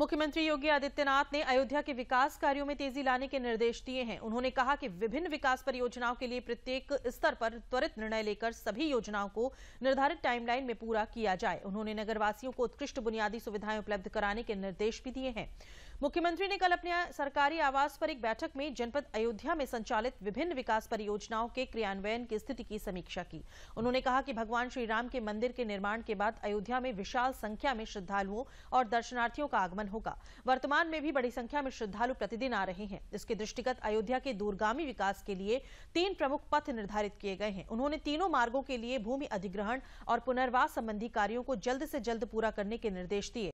मुख्यमंत्री योगी आदित्यनाथ ने अयोध्या के विकास कार्यों में तेजी लाने के निर्देश दिए हैं उन्होंने कहा कि विभिन्न विकास परियोजनाओं के लिए प्रत्येक स्तर पर त्वरित निर्णय लेकर सभी योजनाओं को निर्धारित टाइमलाइन में पूरा किया जाए उन्होंने नगरवासियों को उत्कृष्ट बुनियादी सुविधाएं उपलब्ध कराने के निर्देश भी दिए हैं मुख्यमंत्री ने कल अपने सरकारी आवास पर एक बैठक में जनपद अयोध्या में संचालित विभिन्न विकास परियोजनाओं के क्रियान्वयन की स्थिति की समीक्षा की उन्होंने कहा कि भगवान श्रीराम के मंदिर के निर्माण के बाद अयोध्या में विशाल संख्या में श्रद्धालुओं और दर्शनार्थियों का आगमन होगा वर्तमान में भी बड़ी संख्या में श्रद्धालु प्रतिदिन आ रहे हैं इसके दृष्टिगत अयोध्या के दूरगामी विकास के लिए तीन प्रमुख पथ निर्धारित किए गए हैं उन्होंने तीनों मार्गो के लिए भूमि अधिग्रहण और पुनर्वास संबंधी कार्यो को जल्द से जल्द पूरा करने के निर्देश दिए